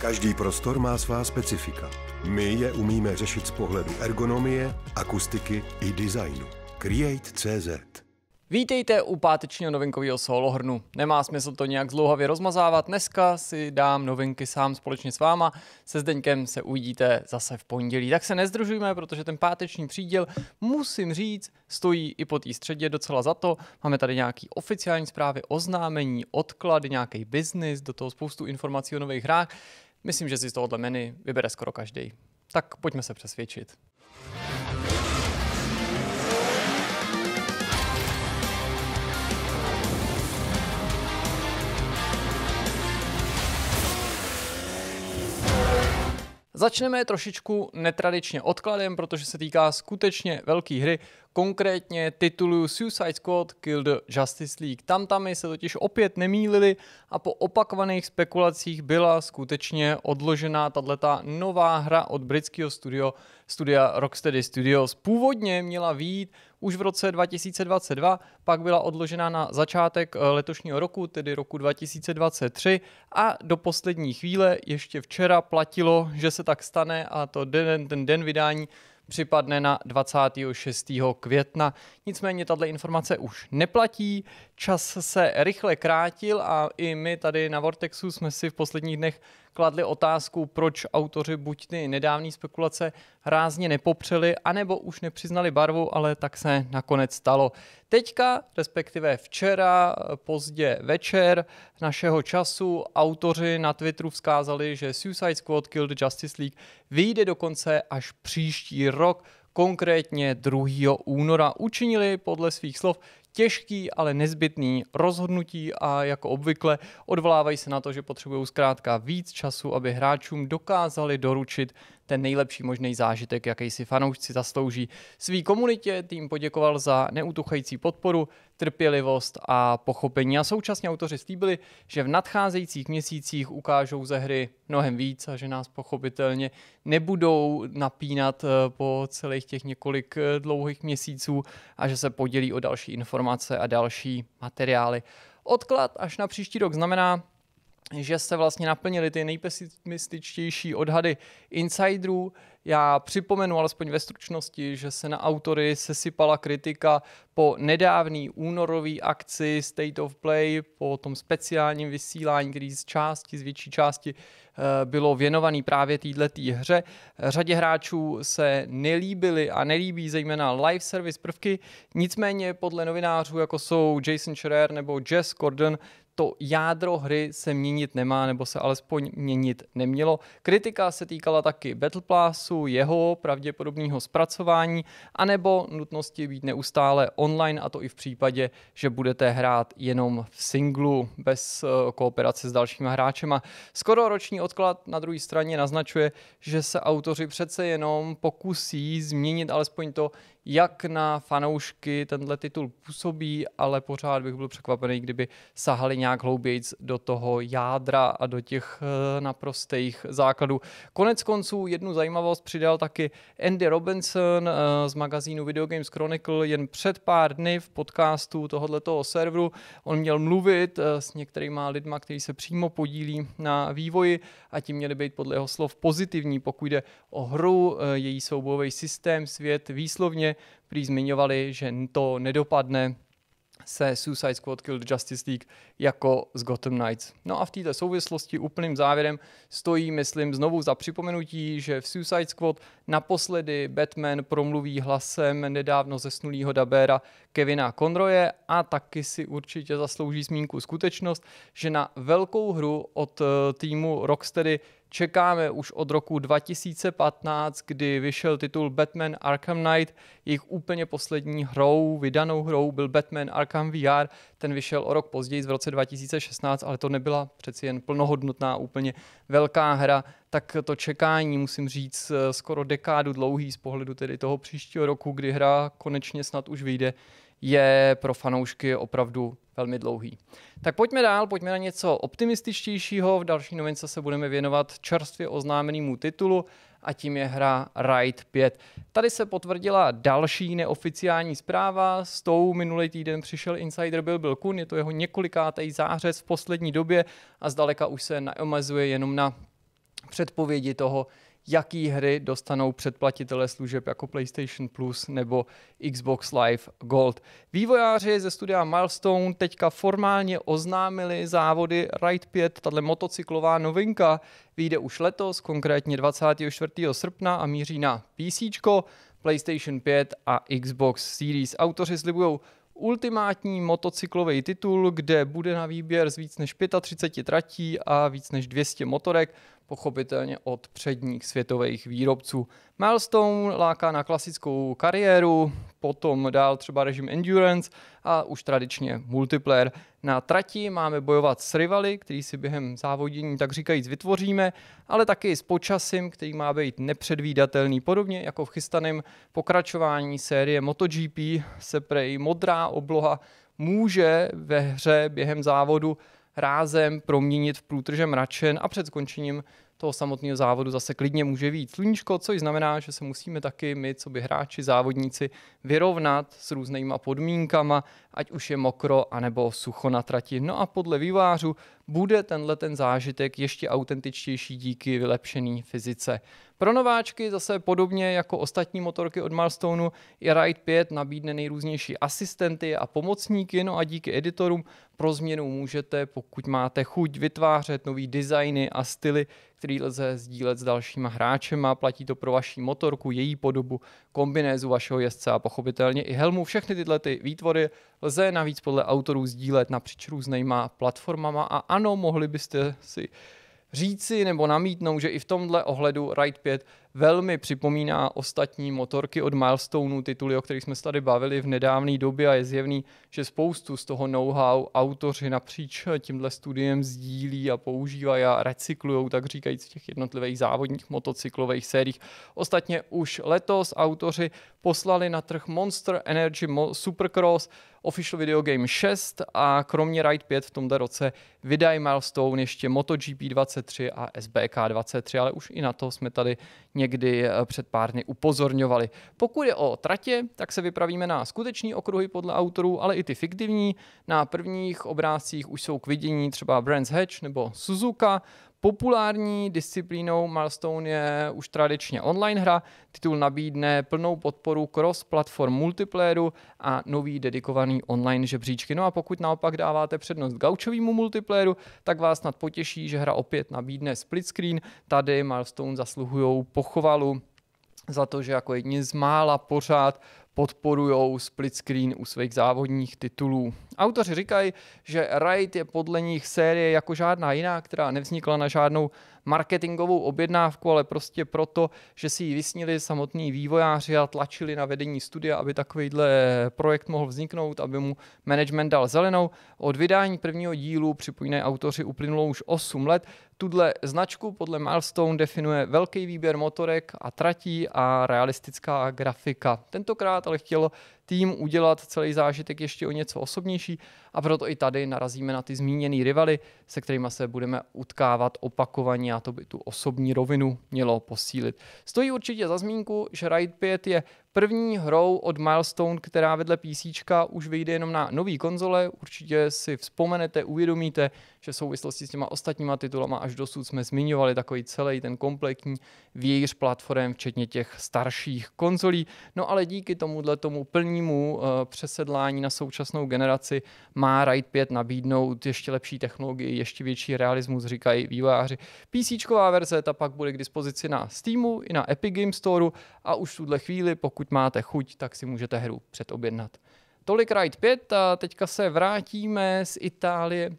Každý prostor má svá specifika. My je umíme řešit z pohledu ergonomie, akustiky i designu. Create CZ. Vítejte u pátečního novinkového solohrnu. Nemá smysl to nějak zlouhavě rozmazávat, dneska si dám novinky sám společně s váma. Se Zdeňkem se uvidíte zase v pondělí. Tak se nezdržujme, protože ten páteční příděl, musím říct, stojí i po té středě docela za to. Máme tady nějaký oficiální zprávy, oznámení, odklady, nějaký biznis, do toho spoustu informací o nových hrách. Myslím, že si z tohohle menu vybere skoro každý. Tak pojďme se přesvědčit. Začneme trošičku netradičně odkladem, protože se týká skutečně velké hry, konkrétně titulu Suicide Squad Kill the Justice League. Tam Tamtamy se totiž opět nemýlili a po opakovaných spekulacích byla skutečně odložená tato nová hra od britského studio, studia Rocksteady Studios. Původně měla výjít už v roce 2022 pak byla odložena na začátek eh, letošního roku, tedy roku 2023 a do poslední chvíle ještě včera platilo, že se tak stane a to den, ten den vydání připadne na 26. května. Nicméně tato informace už neplatí, čas se rychle krátil a i my tady na Vortexu jsme si v posledních dnech kladli otázku, proč autoři buď ty nedávné spekulace rázně nepopřeli, anebo už nepřiznali barvu, ale tak se nakonec stalo. Teďka, respektive včera, pozdě večer našeho času, autoři na Twitteru vzkázali, že Suicide Squad Killed Justice League vyjde dokonce až příští rok, konkrétně 2. února. Učinili podle svých slov těžký, ale nezbytný rozhodnutí a jako obvykle odvolávají se na to, že potřebují zkrátka víc času, aby hráčům dokázali doručit ten nejlepší možný zážitek, jaký si fanoušci zaslouží. Svý komunitě tým poděkoval za neutuchající podporu, trpělivost a pochopení. A současně autoři slíbili, že v nadcházejících měsících ukážou ze hry mnohem víc a že nás pochopitelně nebudou napínat eh, po celých těch několik eh, dlouhých měsíců a že se podělí o další informace a další materiály. Odklad až na příští rok znamená, že se vlastně naplnily ty nejpesimističtější odhady insiderů. Já připomenu alespoň ve stručnosti, že se na autory sesypala kritika po nedávný únorový akci State of Play, po tom speciálním vysílání, který z části, z větší části eh, bylo věnovaný právě této hře. Řadě hráčů se nelíbily a nelíbí zejména live service prvky, nicméně podle novinářů, jako jsou Jason Scherer nebo Jess Gordon, to jádro hry se měnit nemá, nebo se alespoň měnit nemělo. Kritika se týkala taky Battleplassu, jeho pravděpodobného zpracování, anebo nutnosti být neustále online, a to i v případě, že budete hrát jenom v singlu, bez eh, kooperace s dalšíma hráčema. Skoro roční odklad na druhé straně naznačuje, že se autoři přece jenom pokusí změnit alespoň to, jak na fanoušky tenhle titul působí, ale pořád bych byl překvapený, kdyby sahali nějak hloubějíc do toho jádra a do těch eh, naprostých základů. Konec konců jednu zajímavost přidal taky Andy Robinson eh, z magazínu Video Games Chronicle jen před pár dny v podcastu tohoto serveru. On měl mluvit eh, s některýma lidma, kteří se přímo podílí na vývoji a tím měli být podle jeho slov pozitivní, pokud jde o hru, její soubojový systém, svět výslovně prý zmiňovali, že to nedopadne se Suicide Squad Killed Justice League jako z Gotham Knights. No a v této souvislosti úplným závěrem stojí, myslím, znovu za připomenutí, že v Suicide Squad naposledy Batman promluví hlasem nedávno zesnulého dabéra Kevina Conroye a taky si určitě zaslouží zmínku skutečnost, že na velkou hru od eh, týmu Rocksteady čekáme už od roku 2015, kdy vyšel titul Batman Arkham Knight. Jejich úplně poslední hrou, vydanou hrou, byl Batman Arkham VR. Ten vyšel o rok později, v roce 2016, ale to nebyla přeci jen plnohodnotná, úplně velká hra. Tak to čekání, musím říct, skoro dekádu dlouhý z pohledu tedy toho příštího roku, kdy hra konečně snad už vyjde, je pro fanoušky opravdu velmi dlouhý. Tak pojďme dál, pojďme na něco optimističtějšího. V další novince se budeme věnovat čerstvě oznámenému titulu a tím je hra Ride 5. Tady se potvrdila další neoficiální zpráva. S tou minulý týden přišel insider Bill Kun, je to jeho několikátý zářez v poslední době a zdaleka už se neomezuje jenom na předpovědi toho, jaký hry dostanou předplatitelé služeb jako PlayStation Plus nebo Xbox Live Gold. Vývojáři ze studia Milestone teďka formálně oznámili závody Ride 5, tato motocyklová novinka, vyjde už letos, konkrétně 24. srpna a míří na PC, PlayStation 5 a Xbox Series. Autoři slibují ultimátní motocyklový titul, kde bude na výběr z víc než 35 tratí a víc než 200 motorek pochopitelně od předních světových výrobců. Milestone láká na klasickou kariéru, potom dál třeba režim Endurance a už tradičně multiplayer. Na trati máme bojovat s rivaly, který si během závodění tak říkajíc vytvoříme, ale taky s počasím, který má být nepředvídatelný. Podobně jako v chystaném pokračování série MotoGP se prej modrá obloha může ve hře během závodu rázem proměnit v průtrže mračen a před skončením toho samotného závodu zase klidně může být sluníčko, což znamená, že se musíme taky my, co by hráči, závodníci, vyrovnat s různýma podmínkama, ať už je mokro anebo sucho na trati. No a podle vývářů bude tenhle ten zážitek ještě autentičtější díky vylepšené fyzice. Pro nováčky zase podobně jako ostatní motorky od Milestoneu i Ride 5 nabídne nejrůznější asistenty a pomocníky, no a díky editorům pro změnu můžete, pokud máte chuť, vytvářet nový designy a styly, který lze sdílet s dalšíma hráčema, platí to pro vaši motorku, její podobu, kombinézu vašeho jezdce a pochopitelně i helmu. Všechny tyhle ty výtvory lze navíc podle autorů sdílet napříč různýma platformama a ano, mohli byste si říci nebo namítnout, že i v tomhle ohledu Ride 5 velmi připomíná ostatní motorky od Milestoneu, tituly, o kterých jsme se tady bavili v nedávné době a je zjevný, že spoustu z toho know-how autoři napříč tímhle studiem sdílí a používají a recyklují, tak říkajíc, v těch jednotlivých závodních motocyklových sériích. Ostatně už letos autoři poslali na trh Monster Energy Supercross, Official Video Game 6 a kromě Ride 5 v tomto roce vydají Milestone ještě MotoGP 23 a SBK 23, ale už i na to jsme tady někdy eh, před pár dny upozorňovali. Pokud je o tratě, tak se vypravíme na skuteční okruhy podle autorů, ale i ty fiktivní. Na prvních obrázcích už jsou k vidění třeba Brands Hatch nebo Suzuka. Populární disciplínou Milestone je už tradičně online hra. Titul nabídne plnou podporu cross-platform multiplayeru a nový dedikovaný online žebříčky. No a pokud naopak dáváte přednost gaučovému multiplayeru, tak vás snad potěší, že hra opět nabídne split screen. Tady Milestone zasluhují pochvalu za to, že jako jedni z mála pořád podporují split screen u svých závodních titulů. Autoři říkají, že Ride je podle nich série jako žádná jiná, která nevznikla na žádnou marketingovou objednávku, ale prostě proto, že si ji vysnili samotní vývojáři a tlačili na vedení studia, aby takovýhle projekt mohl vzniknout, aby mu management dal zelenou. Od vydání prvního dílu, připojené autoři, uplynulo už 8 let, tudle značku podle Milestone definuje velký výběr motorek a tratí a realistická grafika. Tentokrát ale chtěl tým udělat celý zážitek ještě o něco osobnější a proto i tady narazíme na ty zmíněné rivaly, se kterými se budeme utkávat opakovaně a to by tu osobní rovinu mělo posílit. Stojí určitě za zmínku, že Ride 5 je První hrou od Milestone, která vedle PC už vyjde jenom na nový konzole, určitě si vzpomenete, uvědomíte, že v souvislosti s těma ostatníma titulama až dosud jsme zmiňovali takový celý ten kompletní vějíř platform, včetně těch starších konzolí. No ale díky tomuhle tomu plnímu eh, přesedlání na současnou generaci má Ride 5 nabídnout ještě lepší technologii, ještě větší realismus, říkají vývojáři. PC verze ta pak bude k dispozici na Steamu i na Epic Game Store a už v tuhle chvíli, pokud pokud máte chuť, tak si můžete hru předobjednat. Tolik Ride 5 a teďka se vrátíme z Itálie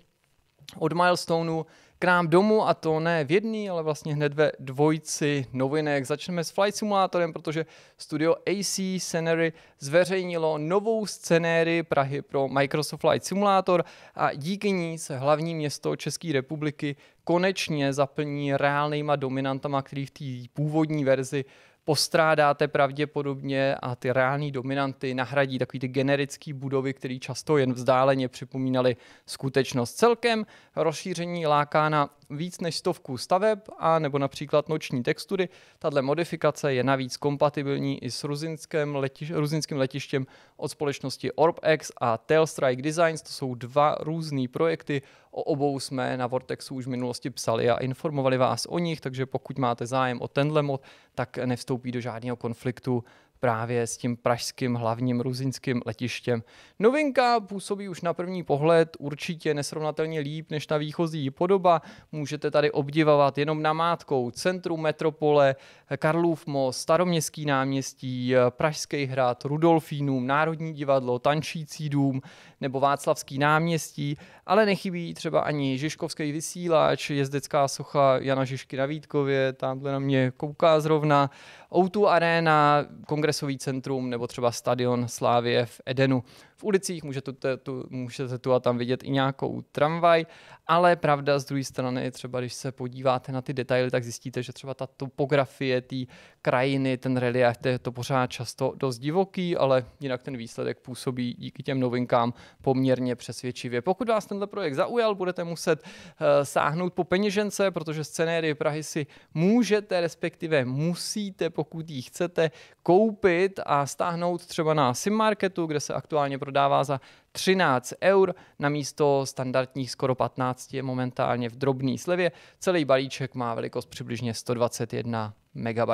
od Milestoneu k nám domů a to ne v jedný, ale vlastně hned ve dvojci novinek. Začneme s Flight Simulatorem, protože studio AC Scenery zveřejnilo novou scenéry Prahy pro Microsoft Flight Simulator a díky ní se hlavní město České republiky konečně zaplní reálnýma dominantama, který v té původní verzi postrádáte pravděpodobně a ty reální dominanty nahradí takový ty generické budovy, které často jen vzdáleně připomínaly skutečnost. Celkem rozšíření láká na víc než stovku staveb a nebo například noční textury. Tato modifikace je navíc kompatibilní i s ruzinským, letiš- ruzinským letištěm od společnosti OrbX a Tailstrike Designs. To jsou dva různé projekty. O obou jsme na Vortexu už v minulosti psali a informovali vás o nich, takže pokud máte zájem o tenhle mod, tak nevstoupí do žádného konfliktu právě s tím pražským hlavním ruzinským letištěm. Novinka působí už na první pohled určitě nesrovnatelně líp než ta výchozí podoba. Můžete tady obdivovat jenom namátkou centrum metropole, Karlův most, Staroměstský náměstí, Pražský hrad, Rudolfínům, Národní divadlo, Tančící dům nebo Václavský náměstí, ale nechybí třeba ani Žižkovský vysílač, jezdecká socha Jana Žižky na Vítkově, tamhle na mě kouká zrovna, O2 Arena, kongresový centrum nebo třeba stadion Slávie v Edenu v ulicích, můžete tu, můžete tu a tam vidět i nějakou tramvaj, ale pravda z druhé strany, třeba když se podíváte na ty detaily, tak zjistíte, že třeba ta topografie té krajiny, ten relief, to je to pořád často dost divoký, ale jinak ten výsledek působí díky těm novinkám poměrně přesvědčivě. Pokud vás tenhle projekt zaujal, budete muset uh, sáhnout po peněžence, protože scenérie Prahy si můžete, respektive musíte, pokud ji chcete, koupit a stáhnout třeba na Simmarketu, kde se aktuálně pro prodává za 13 eur na místo standardních skoro 15 je momentálně v drobné slevě. Celý balíček má velikost přibližně 121 MB.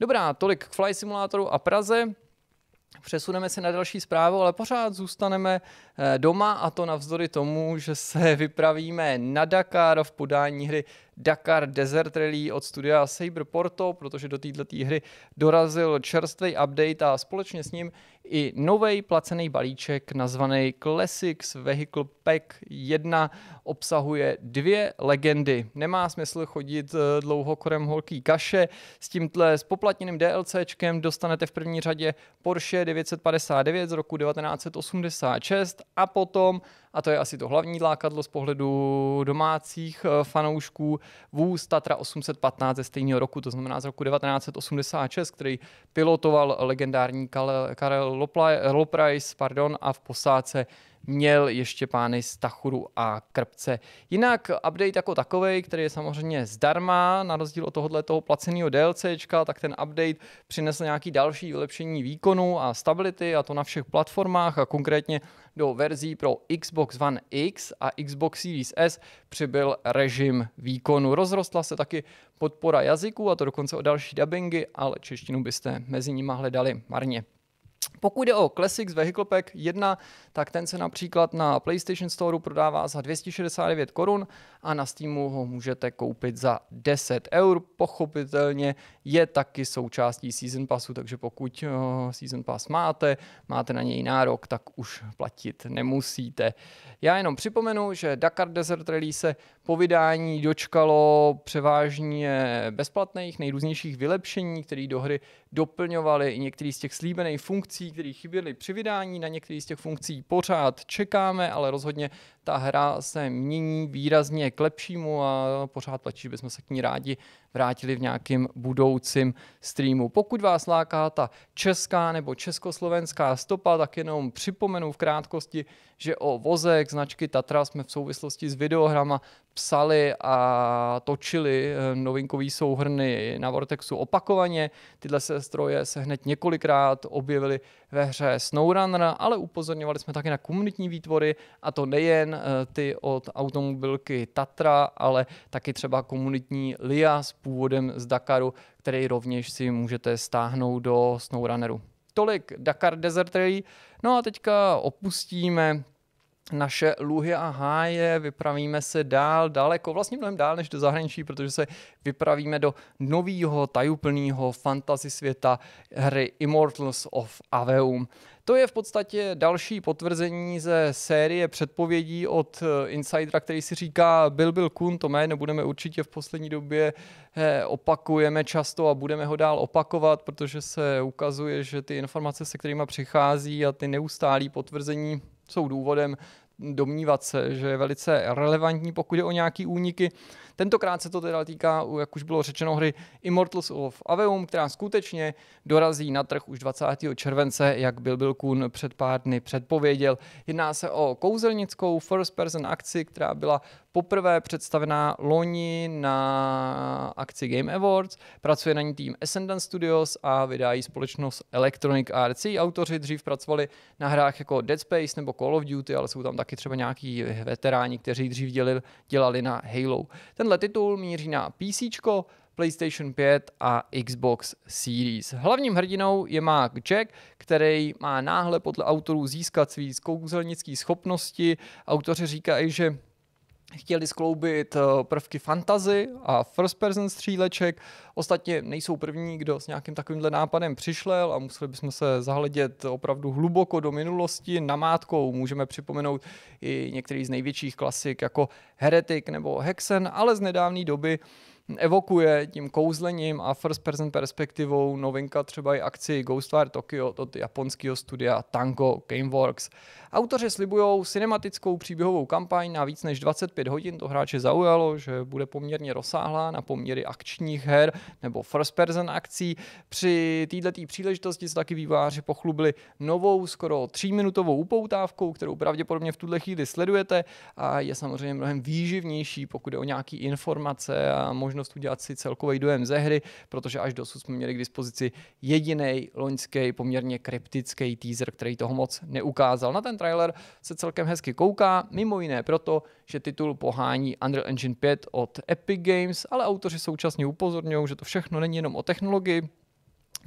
Dobrá, tolik k Fly Simulatoru a Praze. Přesuneme se na další zprávu, ale pořád zůstaneme eh, doma a to navzdory tomu, že se vypravíme na Dakar v podání hry Dakar Desert Rally od studia Saber Porto, protože do této hry dorazil čerstvý update a společně s ním i nový placený balíček nazvaný Classics Vehicle Pack 1 obsahuje dvě legendy. Nemá smysl chodit eh, dlouho korem holký kaše. S tímhle s poplatněným DLCčkem dostanete v první řadě Porsche 959 z roku 1986 a potom a to je asi to hlavní lákadlo z pohledu domácích eh, fanoušků. Vůz Tatra 815 ze stejného roku, to znamená z roku 1986, který pilotoval legendární Karel Loprajs pardon, a v posádce měl ještě pány z Tachuru a Krpce. Jinak update jako takový, který je samozřejmě zdarma, na rozdíl od tohohle toho placeného DLCčka, tak ten update přinesl nějaký další vylepšení výkonu a stability a to na všech platformách a konkrétně do verzí pro Xbox One X a Xbox Series S přibyl režim výkonu. Rozrostla se taky podpora jazyků a to dokonce o další dubbingy, ale češtinu byste mezi nimi hledali marně. Pokud jde o Classics Vehicle Pack 1, tak ten se například na PlayStation Store prodává za 269 korun a na Steamu ho můžete koupit za 10 eur. Pochopitelně je taky součástí Season Passu, takže pokud eh, Season Pass máte, máte na něj nárok, tak už platit nemusíte. Já jenom připomenu, že Dakar Desert Rally se po vydání dočkalo převážně bezplatných nejrůznějších vylepšení, které do hry doplňovaly i některé z těch slíbených funkcí, které chyběly při vydání. Na některé z těch funkcí pořád čekáme, ale rozhodně ta hra se mění výrazně k lepšímu a pořád platí, že bychom se k ní rádi vrátili v nějakém budoucím streamu. Pokud vás láká ta česká nebo československá stopa, tak jenom připomenu v krátkosti, že o vozek značky Tatra jsme v souvislosti s videohrama psali a točili eh, novinkový souhrny na Vortexu opakovaně. Tyhle se stroje se hned několikrát objevily ve hře SnowRunner, ale upozorňovali jsme také na komunitní výtvory a to nejen eh, ty od automobilky Tatra, ale taky třeba komunitní LIA s původem z Dakaru, který rovněž si můžete stáhnout do SnowRunneru. Tolik Dakar Desert Rally. No a teďka opustíme naše luhy a háje, vypravíme se dál, daleko, vlastně mnohem dál než do zahraničí, protože se vypravíme do nového, tajuplného fantasy světa hry Immortals of Aveum. To je v podstatě další potvrzení ze série předpovědí od eh, Insidera, který si říká Bill Bill Kun, to jméno budeme určitě v poslední době eh, opakujeme často a budeme ho dál opakovat, protože se ukazuje, že ty informace, se kterými přichází a ty neustálí potvrzení jsou důvodem, domnívat se, že je velice relevantní, pokud je o nějaký úniky. Tentokrát se to teda týká, jak už bylo řečeno, hry Immortals of Aveum, která skutečně dorazí na trh už 20. července, jak byl Bill Kuhn před pár dny předpověděl. Jedná se o kouzelnickou first person akci, která byla poprvé představená loni na akci Game Awards, pracuje na ní tým Ascendant Studios a vydájí společnost Electronic Arts. Její autoři dřív pracovali na hrách jako Dead Space nebo Call of Duty, ale jsou tam taky třeba nějaký veteráni, kteří dřív dělil, dělali na Halo. Tenhle titul míří na PC, PlayStation 5 a Xbox Series. Hlavním hrdinou je Mark Jack, který má náhle podle autorů získat svý kouzelnické schopnosti. Autoři říkají, že chtěli skloubit eh, prvky fantazy a first person stříleček. Ostatně nejsou první, kdo s nějakým takovýmhle nápadem přišel a museli bychom se zahledět opravdu hluboko do minulosti. Namátkou můžeme připomenout i některý z největších klasik jako Heretic nebo Hexen, ale z nedávné doby evokuje tím kouzlením a first person perspektivou novinka třeba i akci Ghostwire Tokyo od japonského studia Tango Gameworks. Autoři slibují cinematickou příběhovou kampaň na víc než 25 hodin, to hráče zaujalo, že bude poměrně rozsáhlá na poměry akčních her nebo first person akcí. Při této příležitosti se taky výváři pochlubili novou, skoro tříminutovou upoutávkou, kterou pravděpodobně v tuhle chvíli sledujete a je samozřejmě mnohem výživnější, pokud je o nějaký informace a možnost udělat si celkový dojem ze hry, protože až dosud jsme měli k dispozici jediný loňský poměrně kryptický teaser, který toho moc neukázal. Na ten trailer se celkem hezky kouká, mimo jiné proto, že titul pohání Unreal Engine 5 od Epic Games, ale autoři současně upozorňují, že to všechno není jenom o technologii,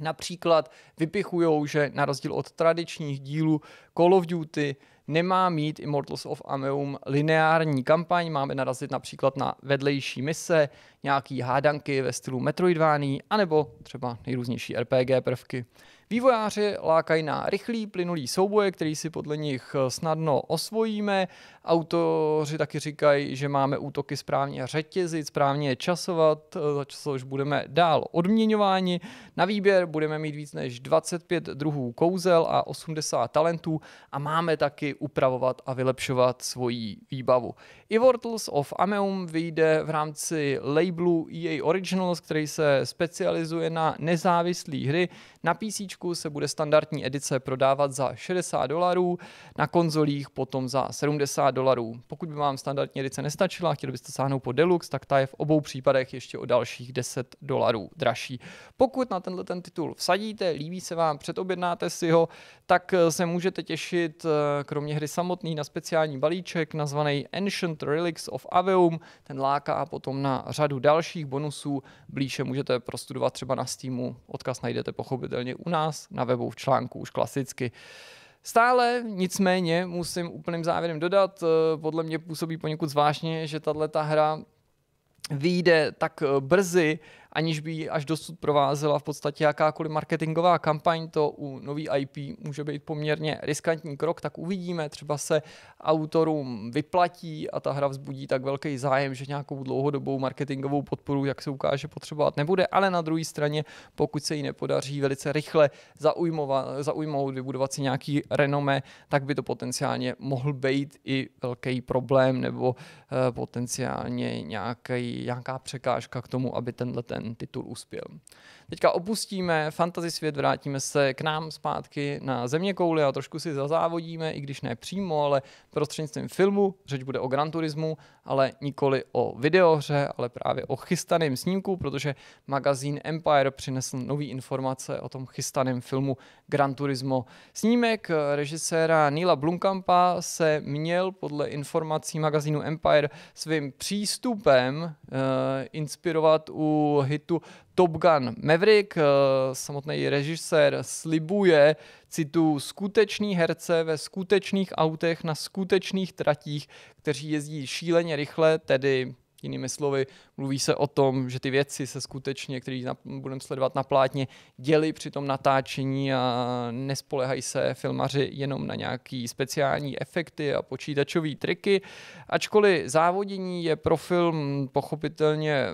Například vypichují, že na rozdíl od tradičních dílů Call of Duty nemá mít Immortals of Ameum lineární kampaň, máme narazit například na vedlejší mise, nějaký hádanky ve stylu Metroidvány, anebo třeba nejrůznější RPG prvky. Vývojáři lákají na rychlý, plynulý souboje, který si podle nich eh, snadno osvojíme. Autoři taky říkají, že máme útoky správně řetězit, správně časovat, eh, za což budeme dál odměňováni. Na výběr budeme mít víc než 25 druhů kouzel a 80 talentů a máme taky upravovat a vylepšovat svoji výbavu. Immortals of Ameum vyjde v rámci labelu EA Originals, který se specializuje na nezávislé hry. Na PC PCčku se bude standardní edice prodávat za 60 dolarů, na konzolích potom za 70 dolarů. Pokud by vám standardní edice nestačila, chtěli byste sáhnout po Deluxe, tak ta je v obou případech ještě o dalších 10 dolarů dražší. Pokud na tenhle ten titul vsadíte, líbí se vám, předobjednáte si ho, tak eh, se můžete těšit eh, kromě hry samotný na speciální balíček nazvaný Ancient Relics of Aveum. Ten láká potom na řadu dalších bonusů. Blíže můžete prostudovat třeba na Steamu. Odkaz najdete pochopitelně u nás nás na webu v článku už klasicky. Stále nicméně musím úplným závěrem dodat, eh, podle mě působí poněkud zvláštně, že tahle ta hra vyjde tak eh, brzy aniž by ji až dosud provázela v podstatě jakákoliv marketingová kampaň, to u nový IP může být poměrně riskantní krok, tak uvidíme, třeba se autorům vyplatí a ta hra vzbudí tak velký zájem, že nějakou dlouhodobou marketingovou podporu, jak se ukáže, potřebovat nebude, ale na druhé straně, pokud se jí nepodaří velice rychle zaujmovat, zaujmout, vybudovat si nějaký renome, tak by to potenciálně mohl být i velký problém nebo eh, potenciálně nějaký, nějaká překážka k tomu, aby tenhle ten ten titul uspěl. Teďka opustíme fantasy svět, vrátíme se k nám zpátky na země kouly a trošku si zazávodíme, i když ne přímo, ale prostřednictvím filmu. Řeč bude o Gran Turismu, ale nikoli o videohře, ale právě o chystaném snímku, protože magazín Empire přinesl nové informace o tom chystaném filmu Gran Turismo. Snímek režiséra Nila Blumkampa se měl podle informací magazínu Empire svým přístupem uh, inspirovat u hitu Top Gun Maverick, eh, samotný režisér slibuje, citu, skutečný herce ve skutečných autech na skutečných tratích, kteří jezdí šíleně rychle, tedy Jinými slovy, mluví se o tom, že ty věci se skutečně, které budeme sledovat na plátně, děli při tom natáčení a nespolehají se filmaři jenom na nějaký speciální efekty a počítačové triky. Ačkoliv závodění je pro film pochopitelně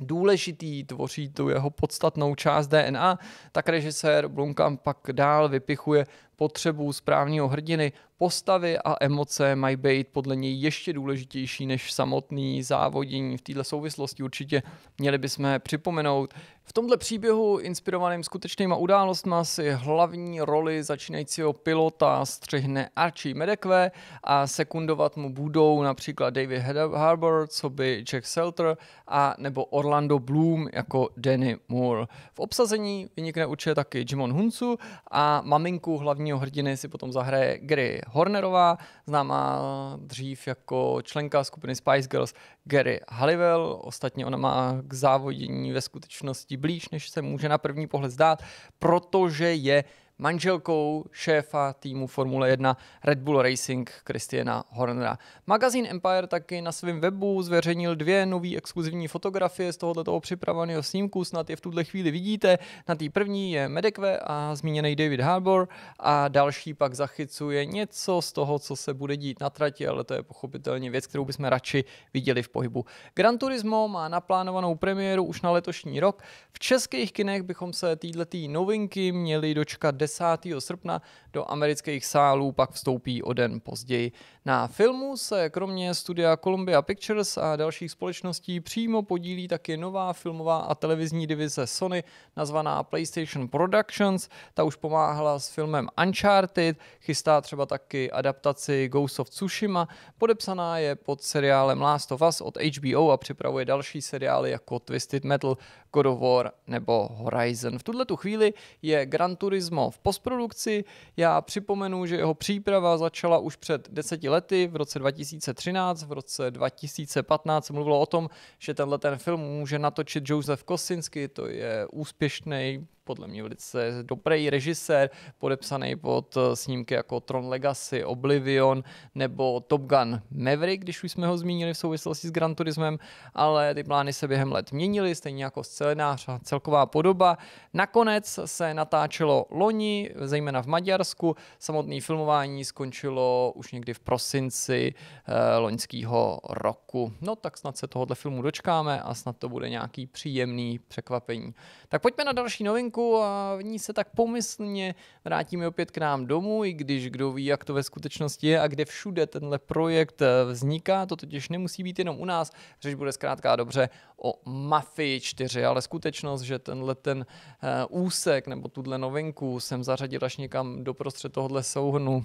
důležitý, tvoří tu jeho podstatnou část DNA, tak režisér Blomkamp pak dál vypichuje potřebu správního hrdiny, postavy a emoce mají být podle něj ještě důležitější než samotný závodění. V této souvislosti určitě měli bychom připomenout. V tomto příběhu inspirovaným skutečnýma událostma si hlavní roli začínajícího pilota střihne Archie Medekve a sekundovat mu budou například David Harbour, co by Jack Selter a nebo Orlando Bloom jako Danny Moore. V obsazení vynikne určitě taky Jimon Hunsu a maminku hlavní hlavního hrdiny si potom zahraje Gary Hornerová, známá dřív jako členka skupiny Spice Girls Gary Halliwell. Ostatně ona má k závodění ve skutečnosti blíž, než se může na první pohled zdát, protože je manželkou šéfa týmu Formule 1 Red Bull Racing Christiana Hornera. Magazín Empire taky na svém webu zveřejnil dvě nové exkluzivní fotografie z tohoto toho připraveného snímku, snad je v tuhle chvíli vidíte. Na té první je Medekve a zmíněný David Harbour a další pak zachycuje něco z toho, co se bude dít na trati, ale to je pochopitelně věc, kterou bychom radši viděli v pohybu. Gran Turismo má naplánovanou premiéru už na letošní rok. V českých kinech bychom se této novinky měli dočkat 10 10. srpna do amerických sálů pak vstoupí o den později. Na filmu se kromě studia Columbia Pictures a dalších společností přímo podílí taky nová filmová a televizní divize Sony, nazvaná PlayStation Productions. Ta už pomáhala s filmem Uncharted, chystá třeba taky adaptaci Ghost of Tsushima. Podepsaná je pod seriálem Last of Us od HBO a připravuje další seriály jako Twisted Metal, God of War nebo Horizon. V tuhle tu chvíli je Gran Turismo v postprodukci. Já připomenu, že jeho příprava začala už před deseti lety, v roce 2013, v roce 2015 se mluvilo o tom, že tenhle ten film může natočit Josef Kosinski, to je úspěšný podle mě velice dobrý režisér, podepsaný pod eh, snímky jako Tron Legacy, Oblivion nebo Top Gun Maverick, když už jsme ho zmínili v souvislosti s Gran Turismem, ale ty plány se během let měnily, stejně jako scénář a celková podoba. Nakonec se natáčelo loni, zejména v Maďarsku. Samotné filmování skončilo už někdy v prosinci e, eh, loňského roku. No tak snad se tohohle filmu dočkáme a snad to bude nějaký příjemný překvapení. Tak pojďme na další novinku trošku a v ní se tak pomyslně vrátíme opět k nám domů, i když kdo ví, jak to ve skutečnosti je a kde všude tenhle projekt eh, vzniká. To totiž nemusí být jenom u nás, řeč bude zkrátka dobře o Mafii 4, ale skutečnost, že tenhle ten eh, úsek nebo tuhle novinku jsem zařadil až někam doprostřed tohle souhnu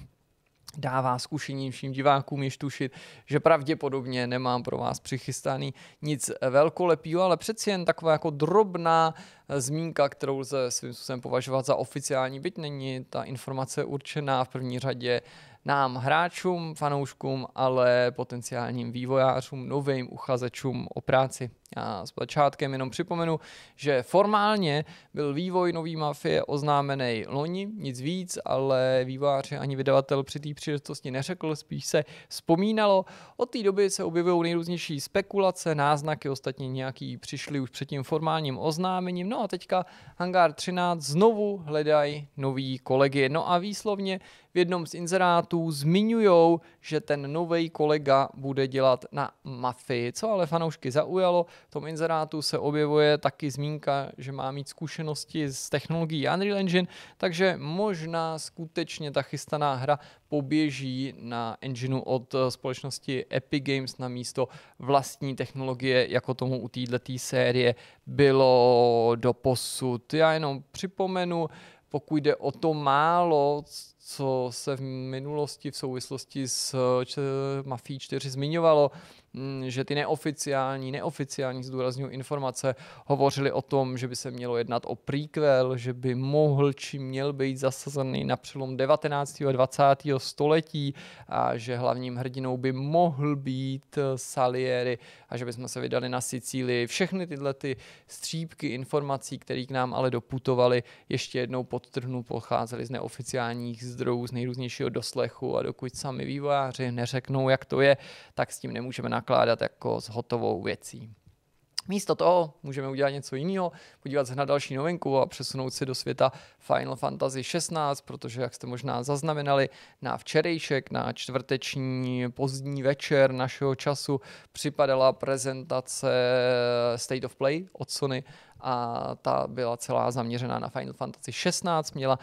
dává zkušenějším divákům již tušit, že pravděpodobně nemám pro vás přichystaný nic velkolepýho, ale přeci jen taková jako drobná zmínka, kterou lze svým způsobem považovat za oficiální, byť není ta informace určená v první řadě nám hráčům, fanouškům, ale potenciálním vývojářům, novým uchazečům o práci. A s začátkem jenom připomenu, že formálně byl vývoj nový mafie oznámený loni, nic víc, ale vývojář ani vydavatel při té příležitosti neřekl, spíš se vzpomínalo. Od té doby se objevují nejrůznější spekulace, náznaky, ostatně nějaký přišly už před tím formálním oznámením. No a teďka Hangar 13 znovu hledají nový kolegy. No a výslovně v jednom z inzerátů zmiňují, že ten nový kolega bude dělat na mafii. Co ale fanoušky zaujalo, tom inzerátu se objevuje taky zmínka, že má mít zkušenosti s technologií Unreal Engine, takže možná skutečně ta chystaná hra poběží na engineu od eh, společnosti Epic Games na místo vlastní technologie, jako tomu u této série bylo do posud. Já jenom připomenu, pokud jde o to málo, co se v minulosti v souvislosti s eh, Mafí 4 zmiňovalo, Mm, že ty neoficiální, neoficiální zdůraznuju informace hovořily o tom, že by se mělo jednat o prequel, že by mohl či měl být zasazený na přelom 19. a 20. století a že hlavním hrdinou by mohl být eh, Salieri a že bychom se vydali na Sicílii. Všechny tyhle ty střípky informací, které k nám ale doputovaly, ještě jednou podtrhnu, pocházely z neoficiálních zdrojů, z nejrůznějšího doslechu a dokud sami vývojáři neřeknou, jak to je, tak s tím nemůžeme na nakládat jako s hotovou věcí. Místo toho můžeme udělat něco jiného, podívat se na další novinku a přesunout se do světa Final Fantasy 16, protože, jak jste možná zaznamenali, na včerejšek, na čtvrteční pozdní večer našeho času připadala prezentace State of Play od Sony a ta byla celá zaměřená na Final Fantasy 16, měla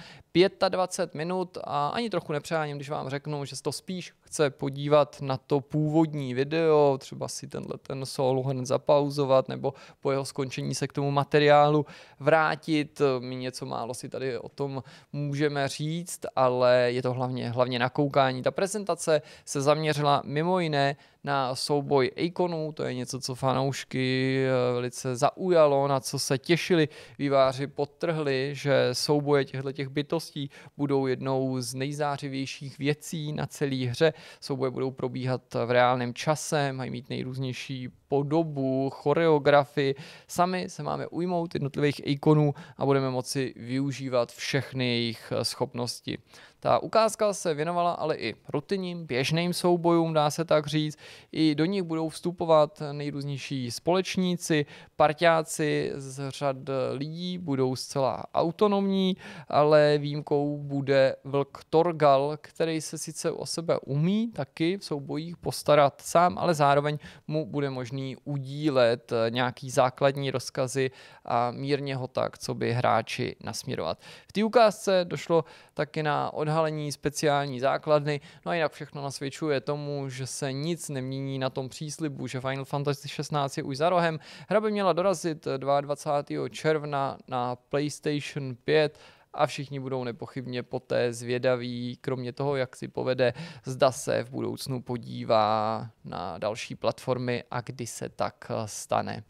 25 minut a ani trochu nepřáním, když vám řeknu, že se to spíš chce podívat na to původní video, třeba si tenhle ten solo hned zapauzovat nebo po jeho skončení se k tomu materiálu vrátit. My něco málo si tady o tom můžeme říct, ale je to hlavně, hlavně nakoukání. Ta prezentace se zaměřila mimo jiné na souboj ikonů, to je něco, co fanoušky eh, velice zaujalo, na co se těšili. Výváři podtrhli, že souboje těchto bytostí budou jednou z nejzářivějších věcí na celé hře souboje budou probíhat v reálném čase, mají mít nejrůznější podobu, choreografii. Sami se máme ujmout jednotlivých ikonů a budeme moci využívat všechny jejich schopnosti. Ta ukázka se věnovala ale i rutinním, běžným soubojům, dá se tak říct. I do nich budou vstupovat nejrůznější společníci, partiáci z řad lidí budou zcela autonomní, ale výjimkou bude vlk Torgal, který se sice o sebe umí taky v soubojích postarat sám, ale zároveň mu bude možný udílet nějaký základní rozkazy a mírně ho tak, co by hráči nasměrovat. V té ukázce došlo taky na od odhalení speciální základny, no a jinak všechno nasvědčuje tomu, že se nic nemění na tom příslibu, že Final Fantasy 16 je už za rohem. Hra by měla dorazit 22. června na PlayStation 5 a všichni budou nepochybně poté zvědaví, kromě toho, jak si povede, zda se v budoucnu podívá na další platformy a kdy se tak stane.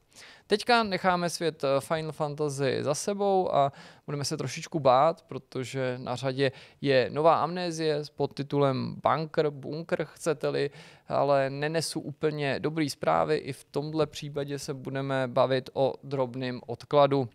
Teďka necháme svět eh, Final Fantasy za sebou a budeme se trošičku bát, protože na řadě je nová amnézie s podtitulem Bunker, Bunker chcete-li, ale nenesu úplně dobrý zprávy. I v tomhle případě se budeme bavit o drobném odkladu.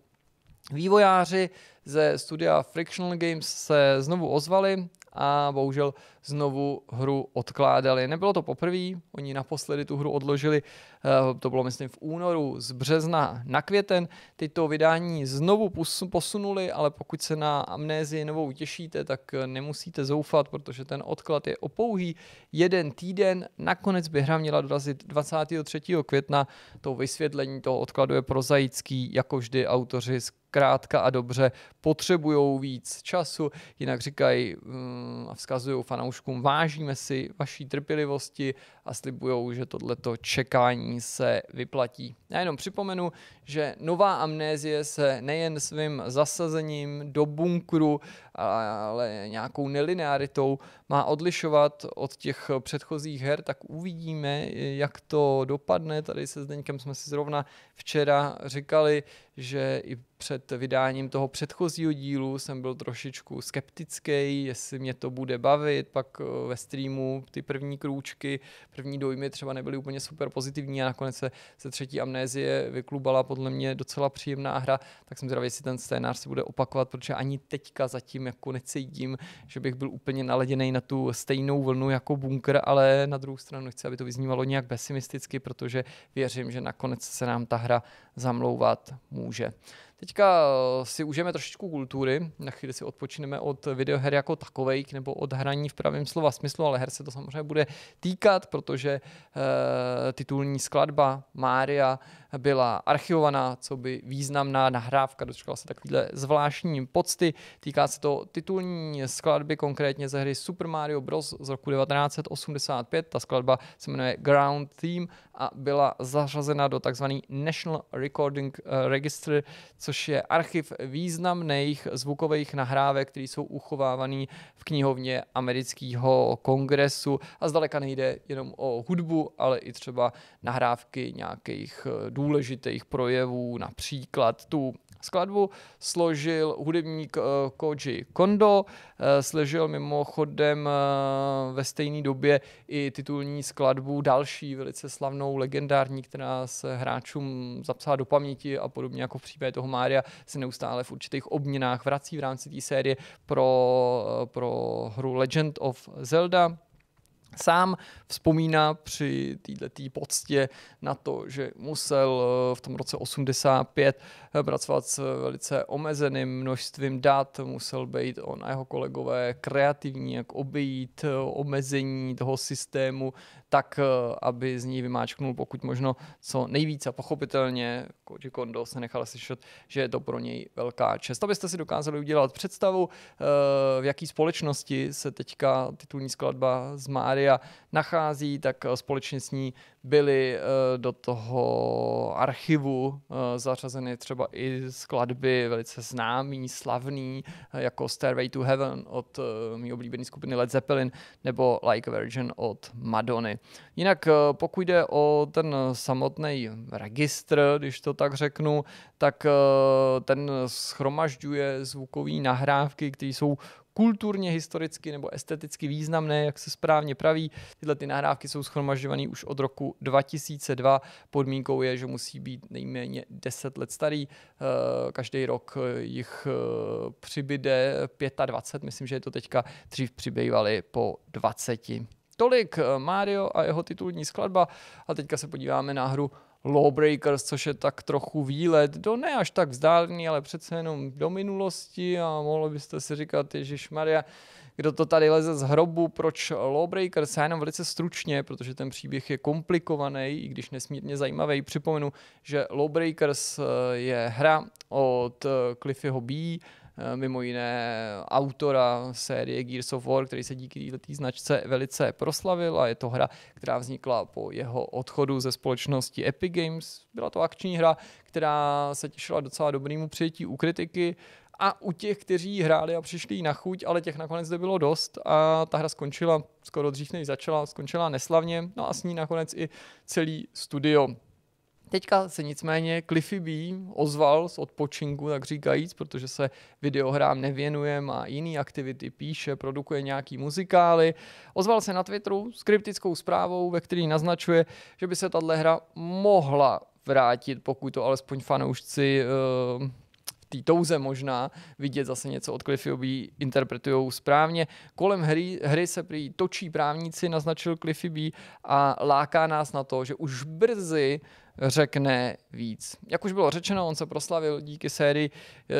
Vývojáři ze studia Frictional Games se znovu ozvali a bohužel znovu hru odkládali. Nebylo to poprvé, oni naposledy tu hru odložili, eh, to bylo myslím v únoru, z března na květen. Teď to vydání znovu posunuli, ale pokud se na amnézii novou utěšíte, tak eh, nemusíte zoufat, protože ten odklad je o pouhý jeden týden. Nakonec by hra měla dorazit 23. května. To vysvětlení toho odkladu je prozaický, jako vždy autoři z krátka a dobře potřebují víc času, jinak říkají mm, a vzkazují fanoušky fanouškům, vážíme si vaší trpělivosti a slibujou, že tohleto čekání se vyplatí. Já jenom připomenu, že nová amnézie se nejen svým zasazením do bunkru, ale nějakou nelinearitou má odlišovat od těch předchozích her, tak uvidíme, jak to dopadne. Tady se Zdeňkem jsme si zrovna včera říkali, že i před vydáním toho předchozího dílu jsem byl trošičku skeptický, jestli mě to bude bavit, pak eh, ve streamu ty první krůčky, první dojmy třeba nebyly úplně super pozitivní a nakonec se, se třetí amnézie vyklubala podle mě docela příjemná hra, tak jsem zdravý, jestli ten scénář se bude opakovat, protože ani teďka zatím jako necítím, že bych byl úplně naladěný na tu stejnou vlnu jako bunkr, ale na druhou stranu chci, aby to vyznívalo nějak pesimisticky, protože věřím, že nakonec se nám ta hra zamlouvat může. Teďka eh, si užijeme trošičku kultury, na chvíli si odpočineme od videoher jako takovej, nebo od hraní v pravém slova smyslu, ale her se to samozřejmě bude týkat, protože e, titulní skladba Mária byla archivovaná, co by významná nahrávka, dočkala se takovýhle zvláštní pocty. Týká se to titulní skladby konkrétně ze hry Super Mario Bros. z roku 1985. Ta skladba se jmenuje Ground Theme a byla zařazena do takzvaný National Recording eh, Register, což je archiv významných zvukových nahrávek, které jsou uchovávané v knihovně amerického kongresu. A zdaleka nejde jenom o hudbu, ale i třeba nahrávky nějakých eh, důležitých projevů, například tu skladbu složil hudebník eh, Koji Kondo, eh, složil mimochodem eh, ve stejné době i titulní skladbu další velice slavnou, legendární, která se hráčům zapsala do paměti a podobně jako v případě toho Mária se neustále v určitých obměnách vrací v rámci té série pro, pro hru Legend of Zelda. Sám vzpomíná při této poctě na to, že musel eh, v tom roce 85 eh, pracovat s velice omezeným množstvím dat, musel být on a jeho kolegové kreativní, jak obejít eh, omezení toho systému tak eh, aby z ní vymáčknul pokud možno co nejvíce. pochopitelně Koji Kondo se nechal slyšet, že je to pro něj velká čest. Abyste si dokázali udělat představu, eh, v jaké společnosti se teďka titulní skladba z Mária nachází, tak eh, společně s ní byly do toho archivu zařazeny třeba i skladby velice známý, slavný, jako Stairway to Heaven od mý oblíbené skupiny Led Zeppelin nebo Like a Virgin od Madony. Jinak eh, pokud jde o ten samotný registr, když to tak řeknu, tak eh, ten schromažďuje zvukové nahrávky, které jsou kulturně, historicky nebo esteticky významné, jak se správně praví. Tyhle ty nahrávky jsou schromažďované už od roku 2002. Podmínkou je, že musí být nejméně 10 let starý. Eh, každý rok jich přibyde 25, myslím, že je to teďka, dřív přibývaly po 20. Tolik eh, Mario a jeho titulní skladba a teďka se podíváme na hru Lawbreakers, což je tak trochu výlet do ne až tak vzdálený, ale přece jenom do minulosti a mohlo byste si říkat, Ježíš Maria, kdo to tady leze z hrobu, proč Lawbreakers, já jenom velice stručně, protože ten příběh je komplikovaný, i když nesmírně zajímavý. Připomenu, že Lawbreakers eh, je hra od eh, Cliffyho B, Eh, mimo jiné eh, autora série Gears of War, který se díky této značce velice proslavil a je to hra, která vznikla po jeho odchodu ze společnosti Epic Games. Byla to akční hra, která se těšila docela dobrému přijetí u kritiky a u těch, kteří hráli a přišli na chuť, ale těch nakonec zde bylo dost a ta hra skončila skoro dřív, než začala, skončila neslavně, no a s ní nakonec i celý studio. Teďka se nicméně Cliffy B ozval z odpočinku, tak říkajíc, protože se videohrám nevěnuje, má jiný aktivity, píše, produkuje nějaký muzikály. Ozval se na Twitteru s kryptickou zprávou, ve který naznačuje, že by se tahle hra mohla vrátit, pokud to alespoň fanoušci uh, té touze možná vidět zase něco od Cliffy B interpretují správně. Kolem hry, hry se prý točí právníci, naznačil Cliffy B a láká nás na to, že už brzy řekne víc. Jak už bylo řečeno, on se proslavil díky sérii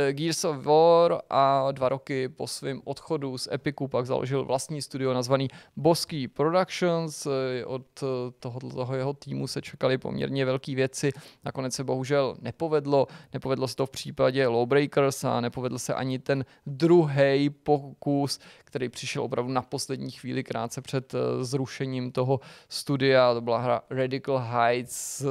eh, Gears of War a dva roky po svém odchodu z Epiku pak založil vlastní studio nazvaný Bosky Productions. Eh, od eh, tohoto jeho týmu se čekaly poměrně velké věci. Nakonec se bohužel nepovedlo. Nepovedlo se to v případě Lawbreakers a nepovedl se ani ten druhý pokus, který přišel opravdu na poslední chvíli, krátce před eh, zrušením toho studia. To byla hra Radical Heights, eh,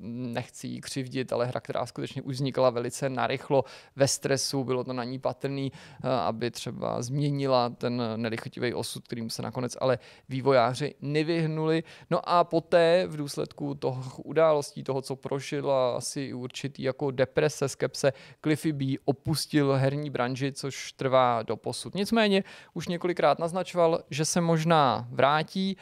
nechci ji křivdit, ale hra, která skutečně už vznikla velice narychlo ve stresu, bylo to na ní patrný, eh, aby třeba změnila ten nelichotivý osud, kterým se nakonec ale vývojáři nevyhnuli. No a poté v důsledku toho událostí, toho, co prožila asi určitý jako deprese, skepse, Cliffy B opustil herní branži, což trvá do posud. Nicméně už několikrát naznačoval, že se možná vrátí.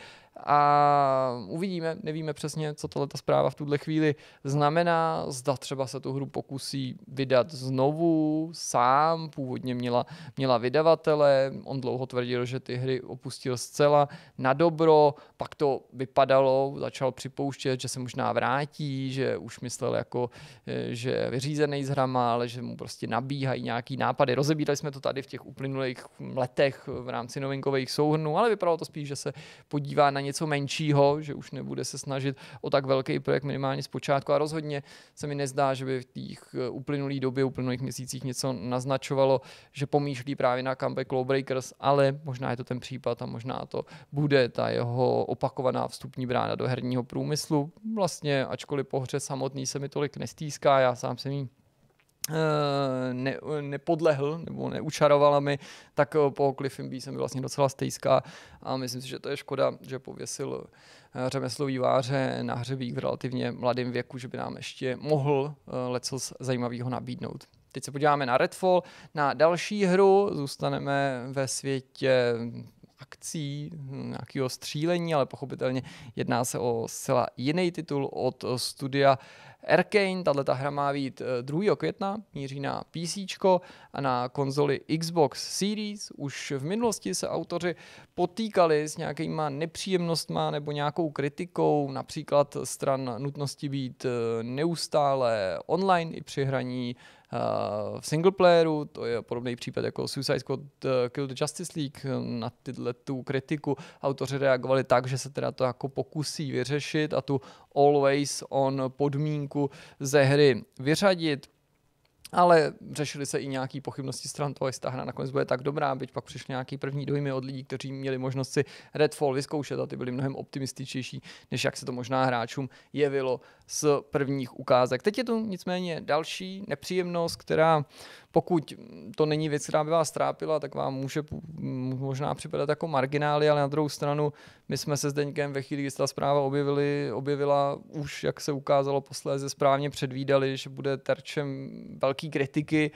A uvidíme, nevíme přesně, co tato zpráva v tuhle chvíli znamená. Zda třeba se tu hru pokusí vydat znovu, sám, původně měla, měla vydavatele, on dlouho tvrdil, že ty hry opustil zcela na dobro, pak to vypadalo, začal připouštět, že se možná vrátí, že už myslel jako, eh, že je vyřízený z hrama, ale že mu prostě nabíhají nějaký nápady. Rozebírali jsme to tady v těch uplynulých letech v rámci novinkových souhrnů, ale vypadalo to spíš, že se podívá na ně něco menšího, že už nebude se snažit o tak velký projekt minimálně z počátku. A rozhodně se mi nezdá, že by v těch eh, uplynulých době, uplynulých měsících něco naznačovalo, že pomýšlí právě na comeback Lawbreakers, ale možná je to ten případ a možná to bude ta jeho opakovaná vstupní brána do herního průmyslu. Vlastně, ačkoliv po hře samotný se mi tolik nestýská, já sám jsem jí Eh, ne, nepodlehl nebo neučarovala mi, tak eh, po Cliffin B jsem byl vlastně docela stejská a myslím si, že to je škoda, že pověsil eh, řemeslový váře na hřebík v relativně mladém věku, že by nám ještě mohl leco zajímavého nabídnout. Teď se podíváme na Redfall, na další hru, zůstaneme ve světě akcí, nějakého střílení, ale pochopitelně jedná se o zcela jiný titul od studia Arkane. Tahle ta hra má být 2. Eh, května, míří na PC a na konzoli Xbox Series. Už v minulosti se autoři potýkali s nějakýma nepříjemnostma nebo nějakou kritikou, například stran nutnosti být eh, neustále online i při hraní Eh, v single-playeru to je podobný případ jako Suicide Squad uh, Kill the Justice League, eh, na tyhle tu kritiku autoři reagovali tak, že se teda to jako pokusí vyřešit a tu always on podmínku ze hry vyřadit ale řešili se i nějaké pochybnosti stran toho, jestli ta hra nakonec bude tak dobrá, byť pak přišly nějaké první dojmy od lidí, kteří měli možnost si Redfall vyzkoušet a ty byli mnohem optimističtější, než jak se to možná hráčům jevilo z prvních ukázek. Teď je tu nicméně další nepříjemnost, která pokud to není věc, která by vás trápila, tak vám může možná připadat jako marginály, ale na druhou stranu my jsme se s Deňkem ve chvíli, kdy se ta zpráva objevili, objevila už, jak se ukázalo posléze, správně předvídali, že bude terčem velký velké kritiky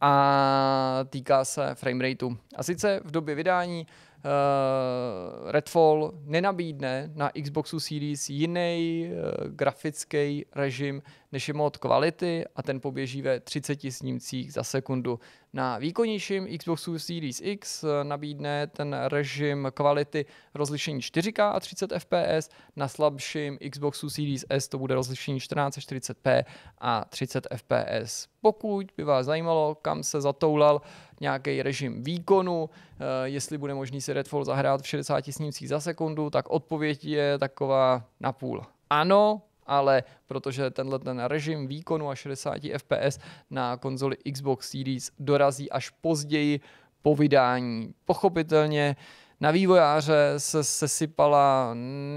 a týká se frameratu. A sice v době vydání uh, Redfall nenabídne na Xboxu Series jiný uh, eh, grafický režim než je mod kvality a ten poběží ve 30 snímcích za sekundu. Na výkonnějším Xboxu Series X eh, nabídne ten režim kvality rozlišení 4K a 30 fps, na slabším Xboxu Series S to bude rozlišení 1440p a 30 fps. Pokud by vás zajímalo, kam se zatoulal nějaký režim výkonu, eh, jestli bude možný si Redfall zahrát v 60 snímcích za sekundu, tak odpověď je taková na půl. Ano, ale protože tenhle ten režim výkonu a 60 fps na konzoli Xbox Series dorazí až později po vydání. Pochopitelně na vývojáře se sesypala,